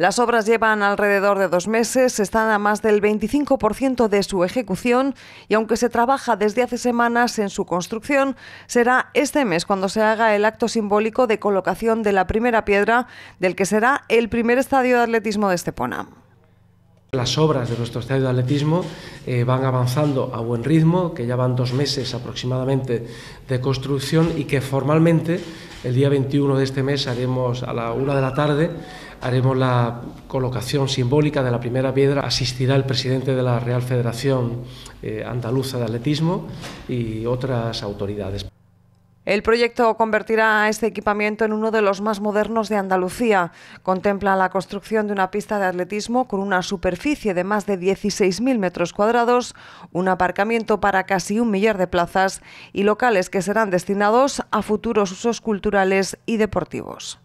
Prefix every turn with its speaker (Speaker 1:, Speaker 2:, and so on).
Speaker 1: Las obras llevan alrededor de dos meses, están a más del 25% de su ejecución y aunque se trabaja desde hace semanas en su construcción, será este mes cuando se haga el acto simbólico de colocación de la primera piedra del que será el primer estadio de atletismo de Estepona.
Speaker 2: Las obras de nuestro estadio de atletismo eh, van avanzando a buen ritmo, que ya van dos meses aproximadamente de construcción y que formalmente el día 21 de este mes haremos a la una de la tarde haremos la colocación simbólica de la primera piedra, asistirá el presidente de la Real Federación eh, Andaluza de Atletismo y otras autoridades.
Speaker 1: El proyecto convertirá este equipamiento en uno de los más modernos de Andalucía. Contempla la construcción de una pista de atletismo con una superficie de más de 16.000 metros cuadrados, un aparcamiento para casi un millar de plazas y locales que serán destinados a futuros usos culturales y deportivos.